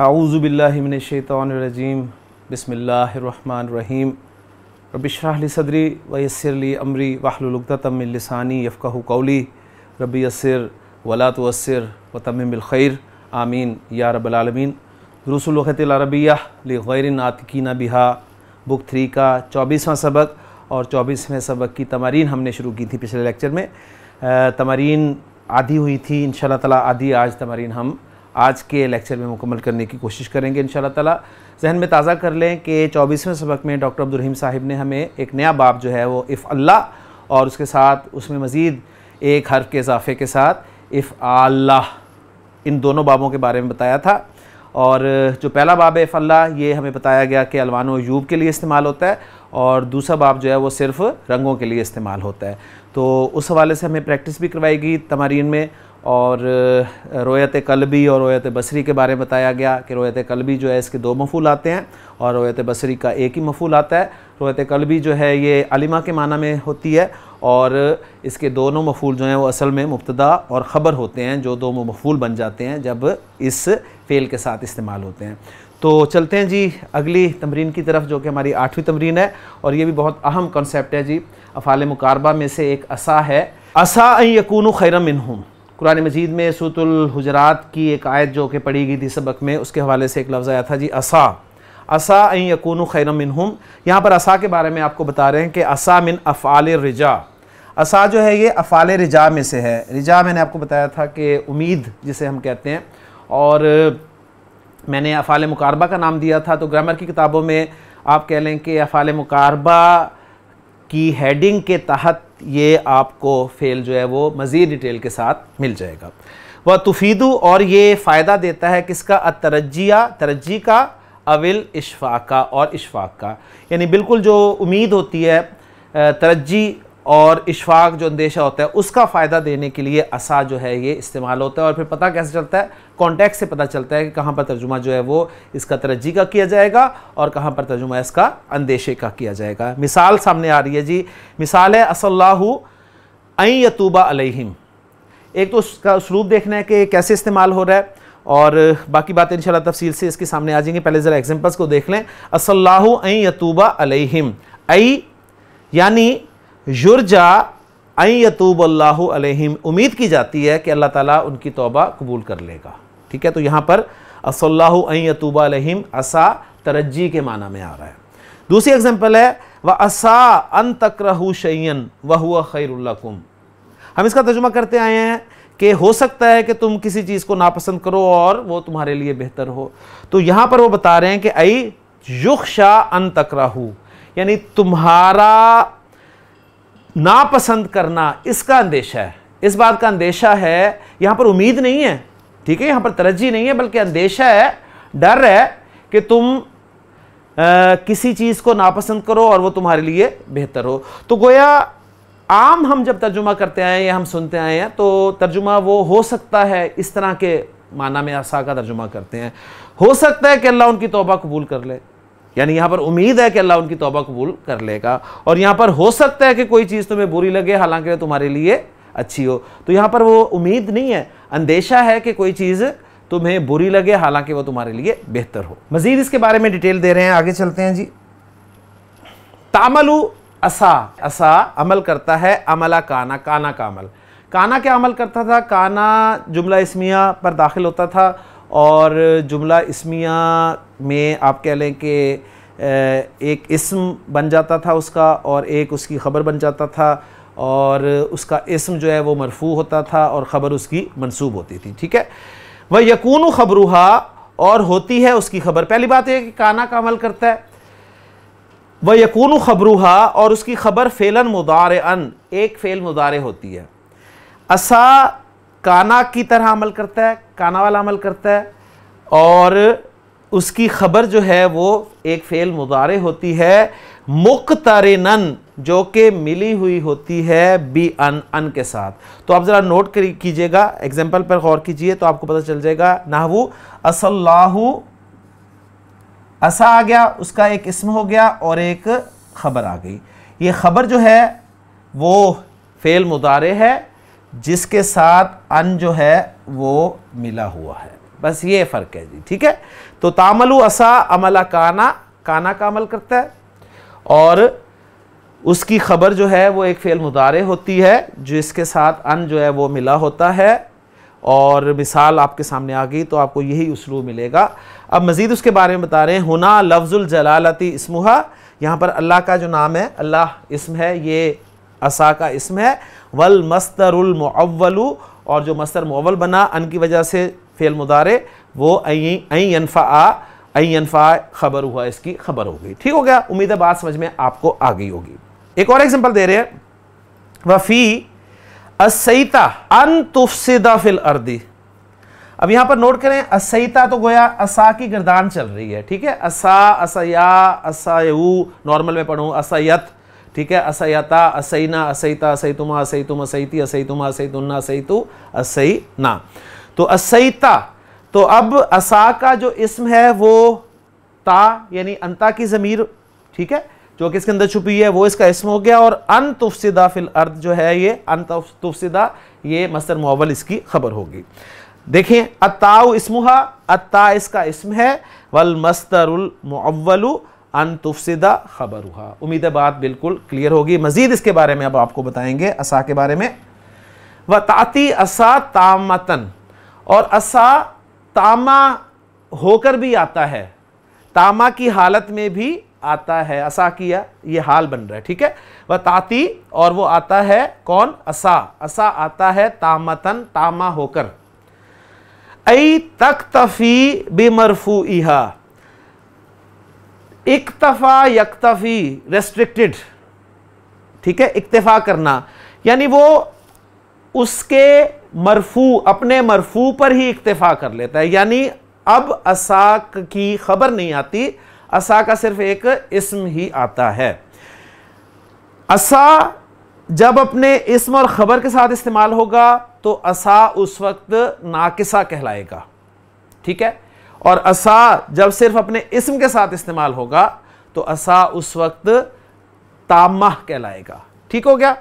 اعوذ باللہ من الشیطان الرجیم بسم اللہ الرحمن الرحیم رب اشرح لی صدری ویسر لی امری عمری واہل من لسانی یفقہ قولی رب یسر ولا توسر وتمم بالخیر الخیر آمین یا رب العالمین دروس الوقت العربیہ لغیر ناتکین بہا بک تھری کا چوبیسواں سبق اور چوبیسویں سبق کی تمارین ہم نے شروع کی تھی پچھلے لیکچر میں تمارین آدھی ہوئی تھی انشاءاللہ تعالی آدھی آج تمارین ہم آج کے لیکچر میں مکمل کرنے کی کوشش کریں گے ان شاء اللہ تعالیٰ ذہن میں تازہ کر لیں کہ چوبیسویں سبق میں ڈاکٹر عبدالرحیم صاحب نے ہمیں ایک نیا باب جو ہے وہ اف اللہ اور اس کے ساتھ اس میں مزید ایک حرف کے اضافے کے ساتھ اف اللہ ان دونوں بابوں کے بارے میں بتایا تھا اور جو پہلا باب ہے اف اللہ یہ ہمیں بتایا گیا کہ الوان و یوب کے لیے استعمال ہوتا ہے اور دوسرا باب جو ہے وہ صرف رنگوں کے لیے استعمال ہوتا ہے تو اس حوالے سے ہمیں پریکٹس بھی کروائی گئی تمارین میں اور رویت قلبی اور رویت بصری کے بارے میں بتایا گیا کہ رویت قلبی جو ہے اس کے دو مفول آتے ہیں اور رویت بصری کا ایک ہی مفول آتا ہے رویت قلبی جو ہے یہ علمہ کے معنی میں ہوتی ہے اور اس کے دونوں مفول جو ہیں وہ اصل میں مبتدا اور خبر ہوتے ہیں جو دو مفول بن جاتے ہیں جب اس فعل کے ساتھ استعمال ہوتے ہیں تو چلتے ہیں جی اگلی تمرین کی طرف جو کہ ہماری آٹھویں تمرین ہے اور یہ بھی بہت اہم کنسیپٹ ہے جی افعال مقاربہ میں سے ایک اسا ہے اسا یقون خیرم منہم قرآن مجید میں سوت الحجرات کی ایک آیت جو کہ پڑھی گئی تھی سبق میں اس کے حوالے سے ایک لفظ آیا تھا جی اسا اسا یقون یکون خیرم منہم یہاں پر اسا کے بارے میں آپ کو بتا رہے ہیں کہ اسا من افعال رجا اسا جو ہے یہ افعال رجا میں سے ہے رجا میں نے آپ کو بتایا تھا کہ امید جسے ہم کہتے ہیں اور میں نے افعال مقاربہ کا نام دیا تھا تو گرامر کی کتابوں میں آپ کہہ لیں کہ افعال مقاربہ کی ہیڈنگ کے تحت یہ آپ کو فیل جو ہے وہ مزید ڈیٹیل کے ساتھ مل جائے گا وہ تفیدو اور یہ فائدہ دیتا ہے کس کا ترجیہ ترجی کا اول اشفاق کا اور اشفاق کا یعنی بالکل جو امید ہوتی ہے ترجی اور اشفاق جو اندیشہ ہوتا ہے اس کا فائدہ دینے کے لیے اسا جو ہے یہ استعمال ہوتا ہے اور پھر پتہ کیسے چلتا ہے کانٹیکٹ سے پتہ چلتا ہے کہ کہاں پر ترجمہ جو ہے وہ اس کا ترجی کا کیا جائے گا اور کہاں پر ترجمہ اس کا اندیشے کا کیا جائے گا مثال سامنے آ رہی ہے جی مثال ہے اس اللہ این یتوبہ علیہم ایک تو اس کا اسلوب دیکھنا ہے کہ کیسے استعمال ہو رہا ہے اور باقی باتیں انشاءاللہ تفصیل سے اس کے سامنے آ جائیں گے پہلے ذرا ایگزامپلس کو دیکھ لیں اس اللہ این یتوبہ علیہم ای یعنی یرجا این یتوب اللہ علیہم امید کی جاتی ہے کہ اللہ تعالیٰ ان کی توبہ قبول کر لے گا ٹھیک ہے تو یہاں پر اللہ یتوب علیہم ترجی کے معنی میں آ رہا ہے دوسری ایگزامپل ہے خیر اللہ کم ہم اس کا ترجمہ کرتے آئے ہیں کہ ہو سکتا ہے کہ تم کسی چیز کو ناپسند کرو اور وہ تمہارے لیے بہتر ہو تو یہاں پر وہ بتا رہے ہیں کہ اَي يُخْشَا أَن ان یعنی تمہارا ناپسند کرنا اس کا اندیشہ ہے اس بات کا اندیشہ ہے یہاں پر امید نہیں ہے ٹھیک ہے یہاں پر ترجیح نہیں ہے بلکہ اندیشہ ہے ڈر ہے کہ تم کسی چیز کو ناپسند کرو اور وہ تمہارے لیے بہتر ہو تو گویا عام ہم جب ترجمہ کرتے آئے ہیں یا ہم سنتے آئے ہیں تو ترجمہ وہ ہو سکتا ہے اس طرح کے معنی میں آسا کا ترجمہ کرتے ہیں ہو سکتا ہے کہ اللہ ان کی توبہ قبول کر لے یعنی یہاں پر امید ہے کہ اللہ ان کی توبہ قبول کر لے گا اور یہاں پر ہو سکتا ہے کہ کوئی چیز تمہیں بری لگے حالانکہ تمہارے لیے اچھی ہو تو یہاں پر وہ امید نہیں ہے اندیشہ ہے کہ کوئی چیز تمہیں بری لگے حالانکہ وہ تمہارے لیے بہتر ہو مزید اس کے بارے میں ڈیٹیل دے رہے ہیں آگے چلتے ہیں جی تاملو اسا اسا عمل کرتا ہے عملہ کانا کانا کامل کانا کیا عمل کرتا تھا کانا جملہ اسمیہ پر داخل ہوتا تھا اور جملہ اسمیہ میں آپ کہہ لیں کہ ایک اسم بن جاتا تھا اس کا اور ایک اس کی خبر بن جاتا تھا اور اس کا اسم جو ہے وہ مرفوع ہوتا تھا اور خبر اس کی منصوب ہوتی تھی ٹھیک ہے وہ یقون اور ہوتی ہے اس کی خبر پہلی بات یہ ہے کہ کانا کا عمل کرتا ہے وہ یقون اور اس کی خبر فیلن مدار ان ایک فعل مدارِ ہوتی ہے اسا کانا کی طرح عمل کرتا ہے کانا والا عمل کرتا ہے اور اس کی خبر جو ہے وہ ایک فعل مدارے ہوتی ہے مقترنن جو کہ ملی ہوئی ہوتی ہے بی ان ان کے ساتھ تو آپ ذرا نوٹ کیجئے گا ایگزامپل پر غور کیجئے تو آپ کو پتہ چل جائے گا نہو اس اللہ اسا آ گیا اس کا ایک اسم ہو گیا اور ایک خبر آ گئی یہ خبر جو ہے وہ فعل مدارے ہے جس کے ساتھ ان جو ہے وہ ملا ہوا ہے بس یہ فرق ہے جی ٹھیک ہے تو تامل اسا عملہ کانا کانا کا عمل کرتا ہے اور اس کی خبر جو ہے وہ ایک فعل مدارے ہوتی ہے جس کے ساتھ ان جو ہے وہ ملا ہوتا ہے اور مثال آپ کے سامنے آ گئی تو آپ کو یہی اسلو ملے گا اب مزید اس کے بارے میں بتا رہے ہیں ہنا لفظ الجلالتی اسمہا یہاں پر اللہ کا جو نام ہے اللہ اسم ہے یہ اسا کا اسم ہے والمستر المعول اور جو مستر معول بنا ان کی وجہ سے فعل مدارے وہ این ینفعہ این ینفعہ خبر ہوا اس کی خبر ہوگی ٹھیک ہو گیا امید ہے بات سمجھ میں آپ کو آگئی ہوگی ایک اور ایکزمپل دے رہے ہیں وفی اسیتہ ان تفسدہ فی الارضی اب یہاں پر نوٹ کریں اسیتہ تو گویا اسا کی گردان چل رہی ہے ٹھیک ہے اسا اسیا اسیو نارمل میں پڑھوں اسیت اسیت ٹھیک ہے اسیتا اسینا اسیتا اسیتما اسیتم اسیتی اسیتما اسیتنا اسیتو اسینا تو اسیتا تو اب اسا کا جو اسم ہے وہ تا یعنی انتا کی ضمیر ٹھیک ہے جو کس کے اندر چھپی ہے وہ اس کا اسم ہو گیا اور ان تفسدہ فی الارض جو ہے یہ ان تفسدہ یہ مصدر معول اس کی خبر ہوگی دیکھیں اتاؤ اسمہا اتا اس کا اسم ہے والمصدر المعول المول ان تفسدہ خبر ہوا امید بات بالکل کلیئر ہوگی مزید اس کے بارے میں اب آپ کو بتائیں گے اسا کے بارے میں و اَسَا اصا اور اسا تاما ہو کر بھی آتا ہے تاما کی حالت میں بھی آتا ہے اسا کیا یہ حال بن رہا ہے ٹھیک ہے و اور وہ آتا ہے کون اسا اسا آتا ہے تامتن تاما ہو کر ای تَقْتَفِي بِمَرْفُوئِهَا اکتفا یکتفی ریسٹرکٹڈ ٹھیک ہے اکتفا کرنا یعنی وہ اس کے مرفو اپنے مرفو پر ہی اکتفا کر لیتا ہے یعنی اب اساک کی خبر نہیں آتی اسا کا صرف ایک اسم ہی آتا ہے اسا جب اپنے اسم اور خبر کے ساتھ استعمال ہوگا تو اسا اس وقت ناکسا کہلائے گا ٹھیک ہے اور اسا جب صرف اپنے اسم کے ساتھ استعمال ہوگا تو اسا اس وقت تامہ کہلائے گا ٹھیک ہو گیا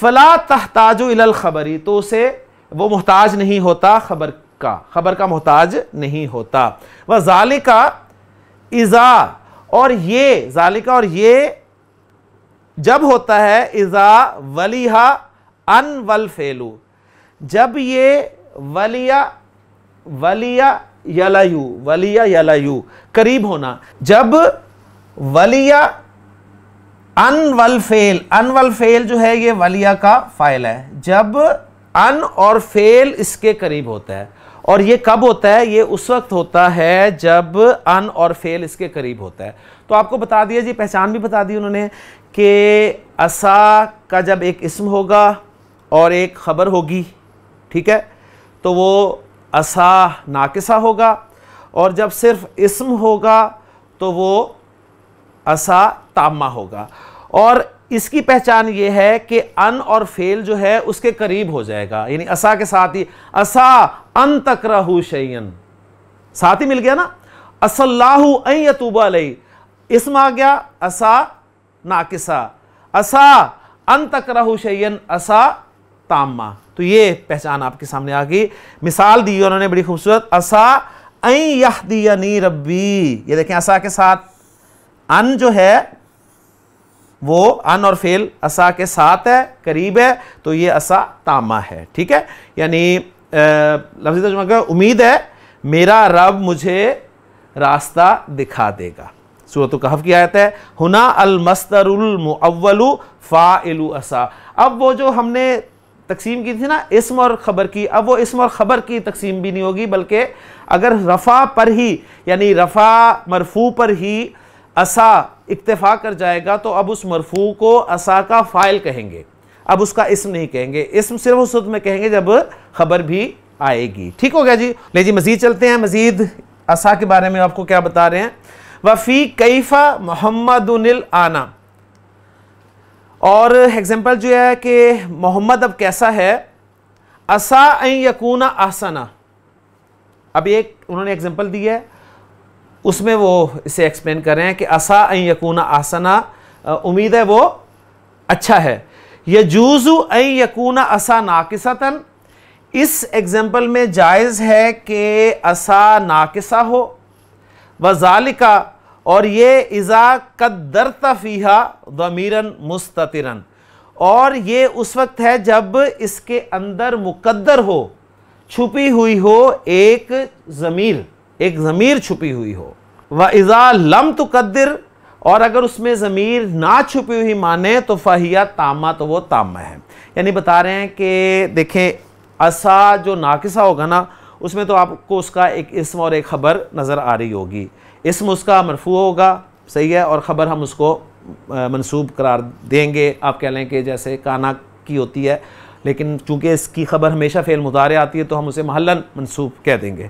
فلا الالخبری تو اسے وہ محتاج نہیں ہوتا خبر کا خبر کا محتاج نہیں ہوتا وہ ظالکا اور یہ ظال اور یہ جب ہوتا ہے ازا ولیحا ان والفیلو جب یہ ولیہ ولیہ یلیو ولیہ یلیو قریب ہونا جب ولیہ ان ول فیل ان ول فیل جو ہے یہ ولیہ کا فائل ہے جب ان اور فیل اس کے قریب ہوتا ہے اور یہ کب ہوتا ہے یہ اس وقت ہوتا ہے جب ان اور فیل اس کے قریب ہوتا ہے تو آپ کو بتا دیا جی پہچان بھی بتا دی انہوں نے کہ اسا کا جب ایک اسم ہوگا اور ایک خبر ہوگی ٹھیک ہے تو وہ اسا ناقصہ ہوگا اور جب صرف اسم ہوگا تو وہ اسا تامہ ہوگا اور اس کی پہچان یہ ہے کہ ان اور فیل جو ہے اس کے قریب ہو جائے گا یعنی اسا کے ساتھ ہی اسا ان تک رہو رہ ساتھ ہی مل گیا نا اس اللہ این یتوب علیہ اسم آ گیا اسا ناقصہ اسا ان تک رہو رہ اسا تامہ تو یہ پہچان آپ کے سامنے آگی مثال دی انہوں نے بڑی خوبصورت اسا این یحدینی ربی یہ دیکھیں اسا کے ساتھ ان جو ہے وہ ان اور فیل اسا کے ساتھ ہے قریب ہے تو یہ اسا تامہ ہے ٹھیک ہے یعنی لفظی ترجمہ کا امید ہے میرا رب مجھے راستہ دکھا دے گا سورة القحف کی آیت ہے ہنا المستر المعول فائل اسا اب وہ جو ہم نے تقسیم کی تھی نا اسم اور خبر کی اب وہ اسم اور خبر کی تقسیم بھی نہیں ہوگی بلکہ اگر رفع پر ہی یعنی رفع مرفوع پر ہی اسا اکتفا کر جائے گا تو اب اس مرفوع کو اسا کا فائل کہیں گے اب اس کا اسم نہیں کہیں گے اسم صرف وقت میں کہیں گے جب خبر بھی آئے گی ٹھیک ہو گیا جی لے جی مزید چلتے ہیں مزید اسا کے بارے میں آپ کو کیا بتا رہے ہیں وفی کیفہ محمد انل آنا اور ایگزامپل جو ہے کہ محمد اب کیسا ہے اسا این یقون آسانہ اب ایک انہوں نے ایگزامپل دی ہے اس میں وہ اسے ایکسپلین ہیں کہ اسا این یقون آسانہ امید ہے وہ اچھا ہے یجوزو این ایں یقون آسا اس ایگزامپل میں جائز ہے کہ اسا ناقصہ ہو وزالکہ اور یہ اذا قدرت فیہا ضمیرن مستطرن اور یہ اس وقت ہے جب اس کے اندر مقدر ہو چھپی ہوئی ہو ایک ضمیر ایک ضمیر چھپی ہوئی ہو وَإِذَا لَمْ لم تقدر اور اگر اس میں ضمیر نہ چھپی ہوئی مانے تو فَحِيَا تامہ تو وہ تامہ ہے یعنی بتا رہے ہیں کہ دیکھیں اسا جو ناقصہ ہوگا نا اس میں تو آپ کو اس کا ایک اسم اور ایک خبر نظر آ رہی ہوگی اسم اس کا مرفوع ہوگا صحیح ہے اور خبر ہم اس کو منصوب قرار دیں گے آپ کہہ لیں کہ جیسے کانا کی ہوتی ہے لیکن چونکہ اس کی خبر ہمیشہ فعل مدارے آتی ہے تو ہم اسے محلن منصوب کہہ دیں گے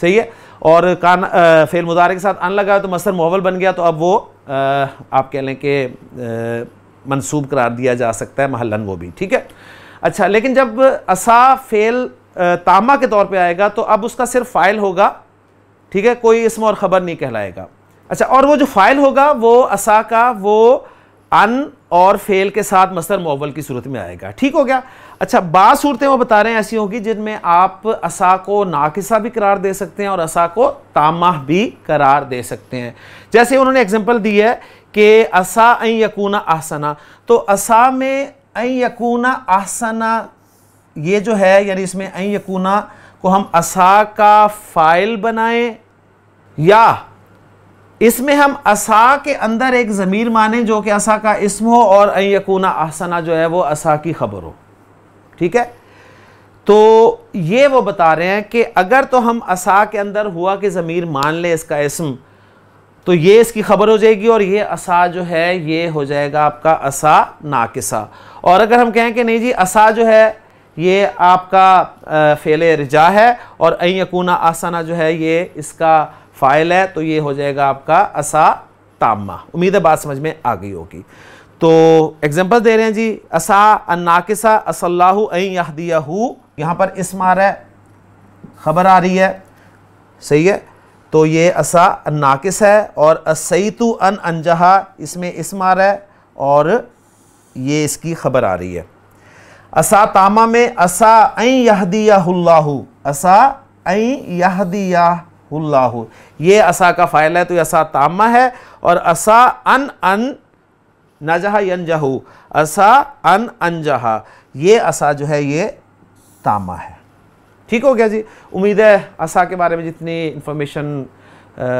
صحیح ہے اور کانا فعل مدارے کے ساتھ ان لگا تو مصدر محول بن گیا تو اب وہ آپ کہہ لیں کہ منصوب قرار دیا جا سکتا ہے محلن وہ بھی ٹھیک ہے اچھا لیکن جب اسا فعل تامہ کے طور پہ آئے گا تو اب اس کا صرف فائل ہوگا ٹھیک ہے کوئی اسم اور خبر نہیں کہلائے گا اچھا اور وہ جو فائل ہوگا وہ اسا کا وہ ان اور فیل کے ساتھ مصدر معول کی صورت میں آئے گا ٹھیک ہو گیا اچھا بعض صورتیں وہ بتا رہے ہیں ایسی ہوگی جن میں آپ اسا کو ناقصہ بھی قرار دے سکتے ہیں اور اسا کو تامہ بھی قرار دے سکتے ہیں جیسے انہوں نے ایگزامپل دی ہے کہ اسا این یکونا آسنا تو اسا میں این یقونا آسنا یہ جو ہے یعنی اس میں این یقونا کو ہم اسا کا فائل بنائیں یا اس میں ہم اسا کے اندر ایک ضمیر مانیں جو کہ اسا کا اسم ہو اور این یکونا احسنا جو ہے وہ اسا کی خبر ہو ٹھیک ہے تو یہ وہ بتا رہے ہیں کہ اگر تو ہم اسا کے اندر ہوا کہ ضمیر مان لے اس کا اسم تو یہ اس کی خبر ہو جائے گی اور یہ اسا جو ہے یہ ہو جائے گا آپ کا اسا ناکسا اور اگر ہم کہیں کہ نہیں جی اسا جو ہے یہ آپ کا فعل رجا ہے اور این یکونا آسانہ جو ہے یہ اس کا فائل ہے تو یہ ہو جائے گا آپ کا اسا تامہ امید ہے بات سمجھ میں آ گئی ہوگی تو اگزامپل دے رہے ہیں جی اسا اناکسا اس اللہ این دیا یہاں پر رہا ہے خبر آ رہی ہے صحیح ہے تو یہ اسا اناکس ہے اور اسیتو ان انجہا اس میں اسم آ رہا ہے اور یہ اس کی خبر آ رہی ہے اسا تامہ میں اسا این دیا اللہ اسا این اصیا اللہ یہ اسا کا فائل ہے تو یہ اسا تامہ ہے اور اسا ان ان نجہ ینجہو اسا ان انجہا یہ اسا جو ہے یہ تامہ ہے ٹھیک ہو گیا جی امید ہے اسا کے بارے میں جتنی انفارمیشن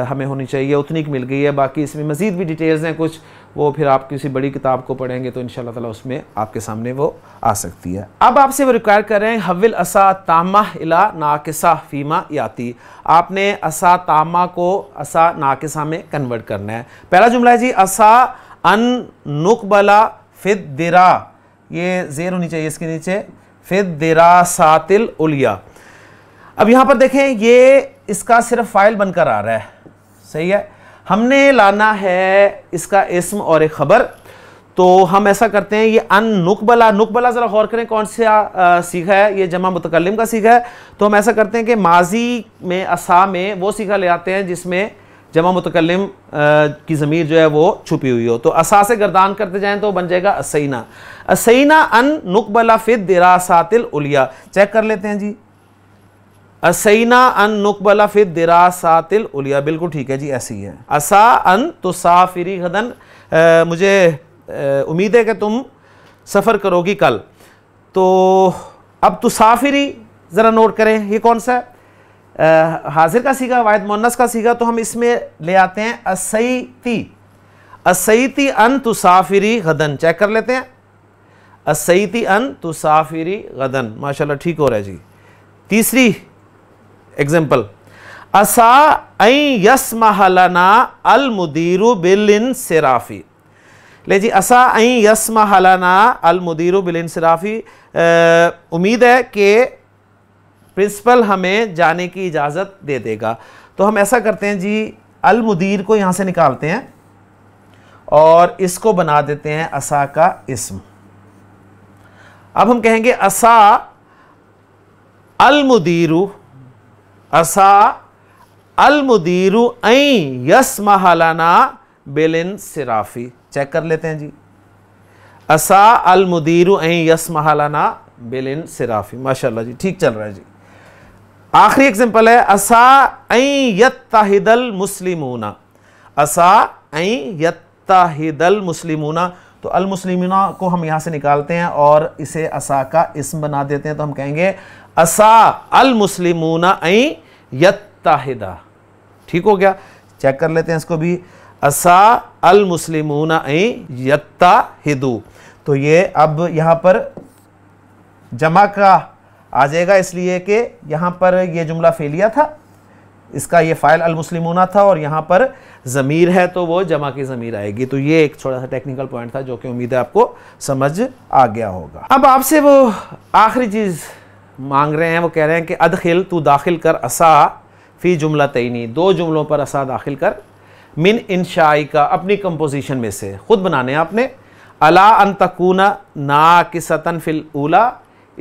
ہمیں ہونی چاہیے اتنی مل گئی ہے باقی اس میں مزید بھی ڈیٹیلز ہیں کچھ وہ پھر آپ کسی بڑی کتاب کو پڑھیں گے تو ان شاء اللہ تعالیٰ اس میں آپ کے سامنے وہ آ سکتی ہے اب آپ سے وہ ریکوائر کر رہے ہیں حول اسا تامہ الا ناقصہ فیما یاتی آپ نے اسا تامہ کو اسا ناقصہ میں کنورٹ کرنا ہے پہلا جملہ ہے جی اسا ان نقبلا فد درا یہ زیر ہونی چاہیے اس کے نیچے فد درا ساتل الیا اب یہاں پر دیکھیں یہ اس کا صرف فائل بن کر آ رہا ہے صحیح ہے ہم نے لانا ہے اس کا اسم اور ایک خبر تو ہم ایسا کرتے ہیں یہ ان نک بلا ذرا غور کریں کون سا سیکھا ہے یہ جمع متکلم کا سیکھا ہے تو ہم ایسا کرتے ہیں کہ ماضی میں اسا میں وہ سیکھا لے آتے ہیں جس میں جمع متکلم کی ضمیر جو ہے وہ چھپی ہوئی ہو تو اسا سے گردان کرتے جائیں تو بن جائے گا اسینہ اسینہ ان نک فی دراسات الیا چیک کر لیتے ہیں جی اسینا ان نقبلا فی دراسات الیا بالکل ٹھیک ہے جی ایسی ہے اسا ان تو سافری غدن مجھے امید ہے کہ تم سفر کرو گی کل تو اب تو سافری ذرا نوٹ کریں یہ کون سا ہے حاضر کا سیگا واحد مونس کا سیگا تو ہم اس میں لے آتے ہیں اسیتی اسیتی ان تو سافری غدن چیک کر لیتے ہیں اسیتی ان تو سافری غدن ماشاءاللہ ٹھیک ہو رہا ہے جی تیسری پل اسا این یسمح لنا المدیر بلن سرافی لے جی اسا این لنا المدیر بلن سرافی امید ہے کہ پرنسپل ہمیں جانے کی اجازت دے دے گا تو ہم ایسا کرتے ہیں جی المدیر کو یہاں سے نکالتے ہیں اور اس کو بنا دیتے ہیں اسا کا اسم اب ہم کہیں گے اسا المدیرو اسا المدیر این یس لنا بلن صرافی چیک کر لیتے ہیں جی اسا المدیر این یس لنا بلن صرافی ماشاءاللہ جی ٹھیک چل رہا ہے جی آخری ایکزمپل ہے اسا این یتہد المسلمون اسا این یتہد المسلمون تو المسلمون کو ہم یہاں سے نکالتے ہیں اور اسے اسا کا اسم بنا دیتے ہیں تو ہم کہیں گے اسا المسلمون این یتحدہ ٹھیک ہو گیا چیک کر لیتے ہیں اس کو بھی اسا المسلمون این یتحدو تو یہ اب یہاں پر جمع کا آ جائے گا اس لیے کہ یہاں پر یہ جملہ فیلیا تھا اس کا یہ فائل المسلمونہ تھا اور یہاں پر ضمیر ہے تو وہ جمع کی ضمیر آئے گی تو یہ ایک چھوٹا سا ٹیکنیکل پوائنٹ تھا جو کہ امید ہے آپ کو سمجھ آ گیا ہوگا اب آپ سے وہ آخری چیز مانگ رہے ہیں وہ کہہ رہے ہیں کہ ادخل تو داخل کر اسا فی جملہ تینی دو جملوں پر اسا داخل کر من انشائی کا اپنی کمپوزیشن میں سے خود بنانے آپ نے الا ان تکون نا کستاً فل اولا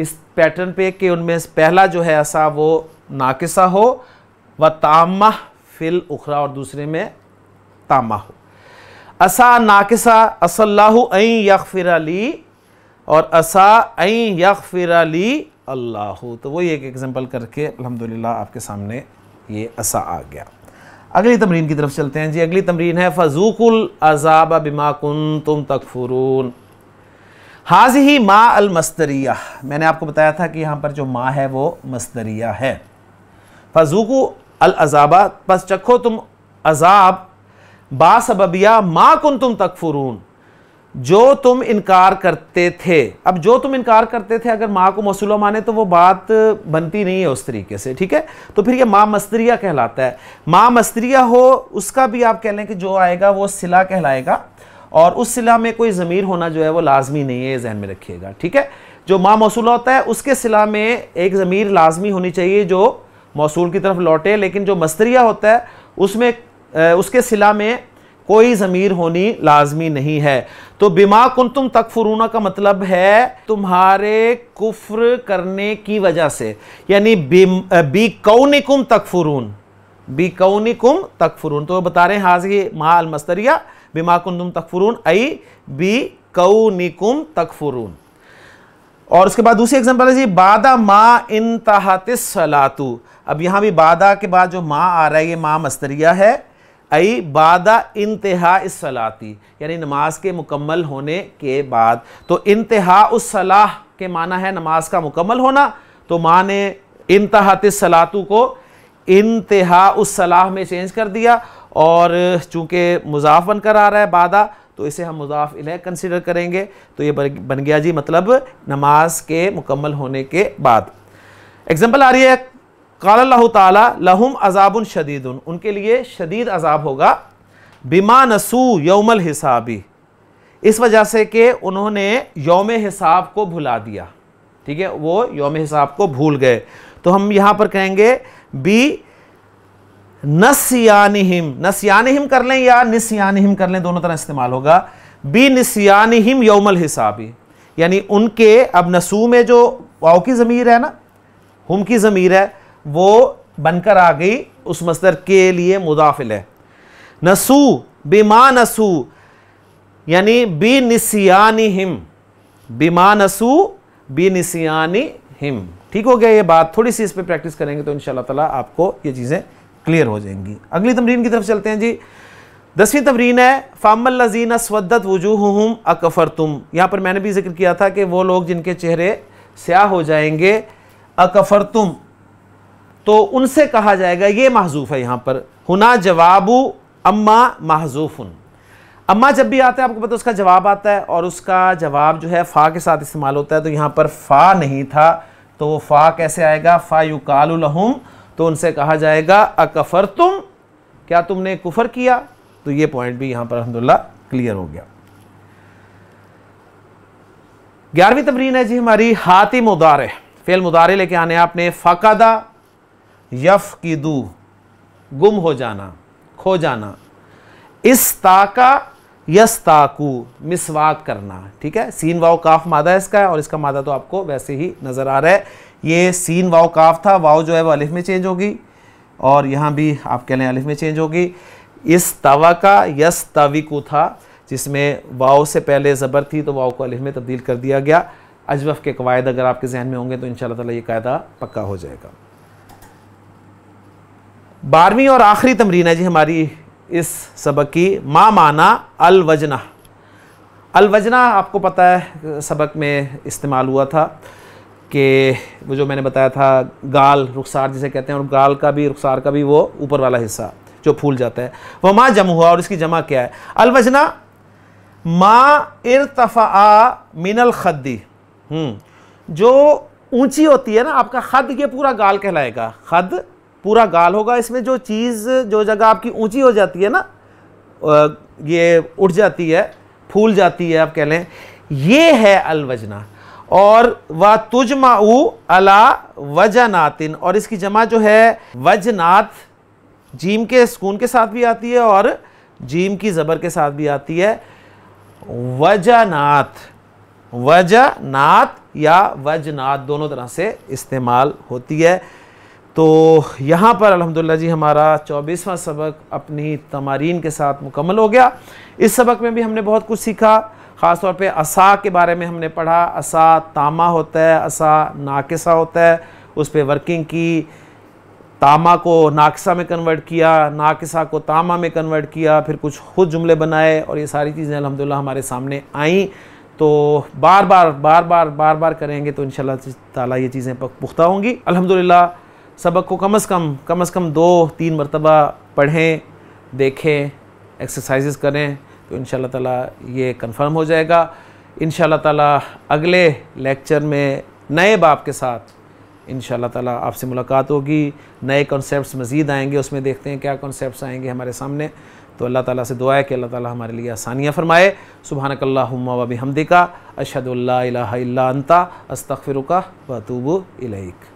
اس پیٹرن پہ کہ ان میں پہلا جو ہے اسا وہ ناقصہ ہو و تامہ فل اخرا اور دوسرے میں تامہ ہو اسا ناقصہ اس اللہ این یغفر علی اور اسا این یغفر علی اللہ تو وہی ایک ایگزامپل کر کے الحمدللہ آپ کے سامنے یہ ایسا آ گیا اگلی تمرین کی طرف چلتے ہیں جی اگلی تمرین ہے فضوق العذاب بما کنتم تکفرون تک ہی ما المستریہ میں نے آپ کو بتایا تھا کہ یہاں پر جو ما ہے وہ مستریہ ہے فضوق چکھو تم عذاب با سببیہ ما کنتم تکفرون جو تم انکار کرتے تھے اب جو تم انکار کرتے تھے اگر ماں کو موصولہ مانے تو وہ بات بنتی نہیں ہے اس طریقے سے ٹھیک ہے تو پھر یہ ماں مستریہ کہلاتا ہے ماں مستریہ ہو اس کا بھی آپ کہہ لیں کہ جو آئے گا وہ صلح کہلائے گا اور اس صلح میں کوئی ضمیر ہونا جو ہے وہ لازمی نہیں ہے یہ ذہن میں رکھیے گا ٹھیک ہے جو ماں موصولہ ہوتا ہے اس کے صلح میں ایک ضمیر لازمی ہونی چاہیے جو موصول کی طرف لوٹے لیکن جو مستریہ ہوتا ہے اس میں اس کے صلح میں کوئی ضمیر ہونی لازمی نہیں ہے تو بما کن تم تک کا مطلب ہے تمہارے کفر کرنے کی وجہ سے یعنی بی کونکم تکفرون بی کونکم تکفرون تو بتا رہے ہیں حاضری ما المستریہ بما کن تم تکفرون ای بی کونکم تکفرون اور اس کے بعد دوسری اگزمپل جی بادا ما انتہت السلاتو اب یہاں بھی بادا کے بعد جو ما آ رہا ہے یہ ما مستریہ ہے ای بادہ انتہا اس صلاحی یعنی نماز کے مکمل ہونے کے بعد تو انتہا اس صلاح کے معنی ہے نماز کا مکمل ہونا تو ماں نے انتہا تصلا کو انتہا اس صلاح میں چینج کر دیا اور چونکہ مضاف بن کر آ رہا ہے بادہ تو اسے ہم مضاف کنسیڈر کریں گے تو یہ بن گیا جی مطلب نماز کے مکمل ہونے کے بعد اگزامپل آ رہی ہے قال اللہ تعالیٰ لہم عذاب شدید ان کے لیے شدید عذاب ہوگا بما نسو یوم الحسابی اس وجہ سے کہ انہوں نے یوم حساب کو بھلا دیا ٹھیک ہے وہ یوم حساب کو بھول گئے تو ہم یہاں پر کہیں گے بی نسیانہم نسیانہم کر لیں یا نسیانہم کر لیں دونوں طرح استعمال ہوگا بی نسیانہم یوم الحسابی یعنی ان کے اب نسو میں جو واؤ کی ضمیر ہے نا ہم کی ضمیر ہے وہ بن کر آ گئی اس مصدر کے لیے مدافل ہے نسو نسو یعنی بی بی نسیانی نسیانی ہم ہم نسو ٹھیک ہو گیا یہ بات تھوڑی سی اس پہ پریکٹس کریں گے تو ان شاء اللہ تعالیٰ آپ کو یہ چیزیں کلیئر ہو جائیں گی اگلی تمرین کی طرف چلتے ہیں جی دسویں تمرین ہے فام الزین سْوَدَّتْ وجوہ اکفر تم یہاں پر میں نے بھی ذکر کیا تھا کہ وہ لوگ جن کے چہرے سیاہ ہو جائیں گے اکفر تم تو ان سے کہا جائے گا یہ محضوف ہے یہاں پر ہنا جواب اما محضوفن اما جب بھی آتا ہے آپ کو پتہ اس کا جواب آتا ہے اور اس کا جواب جو ہے فا کے ساتھ استعمال ہوتا ہے تو یہاں پر فا نہیں تھا تو وہ فا کیسے آئے گا فا یو الحم تو ان سے کہا جائے گا اکفر تم کیا تم نے کفر کیا تو یہ پوائنٹ بھی یہاں پر الحمدللہ کلیئر ہو گیا گیارہویں تمرین ہے جی ہماری ہاتھی مدارے فیل مدارے لے کے آنے آپ نے فقدہ یف کی دو گم ہو جانا کھو جانا استاکا یستاکو مسواک کرنا ٹھیک ہے سین واؤ کاف مادہ ہے اس کا ہے اور اس کا مادہ تو آپ کو ویسے ہی نظر آ رہا ہے یہ سین واؤ کاف تھا واؤ جو ہے وہ علف میں چینج ہوگی اور یہاں بھی آپ کہہ لیں علف میں چینج ہوگی اس طو کا یس تھا جس میں واؤ سے پہلے زبر تھی تو واؤ کو میں تبدیل کر دیا گیا اجوف کے قواعد اگر آپ کے ذہن میں ہوں گے تو ان شاء اللہ تعالیٰ یہ قاعدہ پکا ہو جائے گا بارہویں اور آخری تمرین ہے جی ہماری اس سبق کی ما مانا الوجنہ الوجنہ آپ کو پتہ ہے سبق میں استعمال ہوا تھا کہ وہ جو میں نے بتایا تھا گال رخسار جسے کہتے ہیں اور گال کا بھی رخسار کا بھی وہ اوپر والا حصہ جو پھول جاتا ہے وہ ماں جم ہوا اور اس کی جمع کیا ہے الوجنہ ما ارتفا من الخدی جو اونچی ہوتی ہے نا آپ کا خد یہ پورا گال کہلائے گا خد پورا گال ہوگا اس میں جو چیز جو جگہ آپ کی اونچی ہو جاتی ہے نا یہ اٹھ جاتی ہے پھول جاتی ہے آپ کہہ لیں یہ ہے الوجنا اور اور اس کی جمع جو ہے وجنات جیم کے سکون کے ساتھ بھی آتی ہے اور جیم کی زبر کے ساتھ بھی آتی ہے وجنات وجنات یا وجنات دونوں طرح سے استعمال ہوتی ہے تو یہاں پر الحمدللہ جی ہمارا چوبیسواں سبق اپنی تمارین کے ساتھ مکمل ہو گیا اس سبق میں بھی ہم نے بہت کچھ سیکھا خاص طور پہ اسا کے بارے میں ہم نے پڑھا اسا تامہ ہوتا ہے اسا ناقصہ ہوتا ہے اس پہ ورکنگ کی تامہ کو ناقصہ میں کنورٹ کیا ناکسہ کو تامہ میں کنورٹ کیا پھر کچھ خود جملے بنائے اور یہ ساری چیزیں الحمدللہ ہمارے سامنے آئیں تو بار بار بار بار بار بار کریں گے تو انشاءاللہ تعالی تعالیٰ یہ چیزیں پختہ ہوں گی الحمدللہ سبق کو کم از کم کم از کم دو تین مرتبہ پڑھیں دیکھیں ایکسرسائزز کریں تو ان شاء اللہ تعالیٰ یہ کنفرم ہو جائے گا ان شاء اللہ تعالیٰ اگلے لیکچر میں نئے باپ کے ساتھ ان شاء اللہ تعالیٰ آپ سے ملاقات ہوگی نئے کانسیپٹس مزید آئیں گے اس میں دیکھتے ہیں کیا کانسیپٹس آئیں گے ہمارے سامنے تو اللہ تعالیٰ سے دعا ہے کہ اللہ تعالیٰ ہمارے لیے آسانیاں فرمائے سبحانک اللہم اللہ بحمدکا اشہد اللہ الہ الا انتا استغفرکا و بتوب الیک